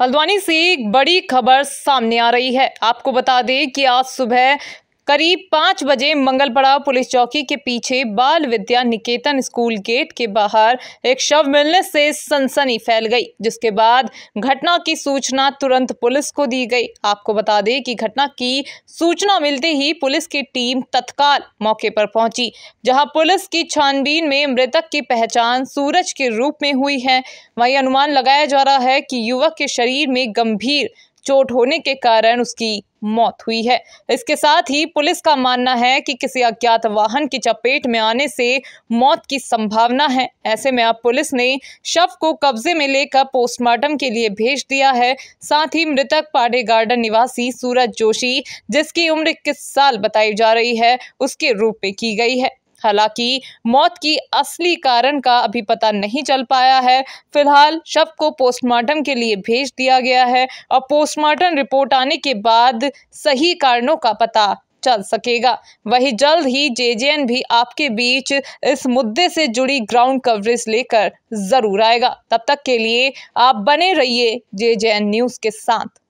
हल्द्वानी से एक बड़ी खबर सामने आ रही है आपको बता दें कि आज सुबह करीब पाँच बजे मंगलपड़ा पुलिस चौकी के पीछे बाल विद्या निकेतन स्कूल गेट के बाहर एक शव मिलने से सनसनी फैल गई जिसके बाद घटना की सूचना तुरंत पुलिस को दी गई आपको बता दें कि घटना की सूचना मिलते ही पुलिस की टीम तत्काल मौके पर पहुंची जहां पुलिस की छानबीन में मृतक की पहचान सूरज के रूप में हुई है वही अनुमान लगाया जा रहा है कि युवक के शरीर में गंभीर चोट होने के कारण उसकी मौत हुई है इसके साथ ही पुलिस का मानना है कि किसी अज्ञात वाहन की चपेट में आने से मौत की संभावना है ऐसे में अब पुलिस ने शव को कब्जे में लेकर पोस्टमार्टम के लिए भेज दिया है साथ ही मृतक पाडे गार्डन निवासी सूरज जोशी जिसकी उम्र इक्कीस साल बताई जा रही है उसके रूप में की गई है हालांकि मौत की असली कारण का अभी पता नहीं चल पाया है फिलहाल शव को पोस्टमार्टम के लिए भेज दिया गया है और पोस्टमार्टम रिपोर्ट आने के बाद सही कारणों का पता चल सकेगा वही जल्द ही जेजेएन भी आपके बीच इस मुद्दे से जुड़ी ग्राउंड कवरेज लेकर जरूर आएगा तब तक के लिए आप बने रहिए जेजेएन न्यूज के साथ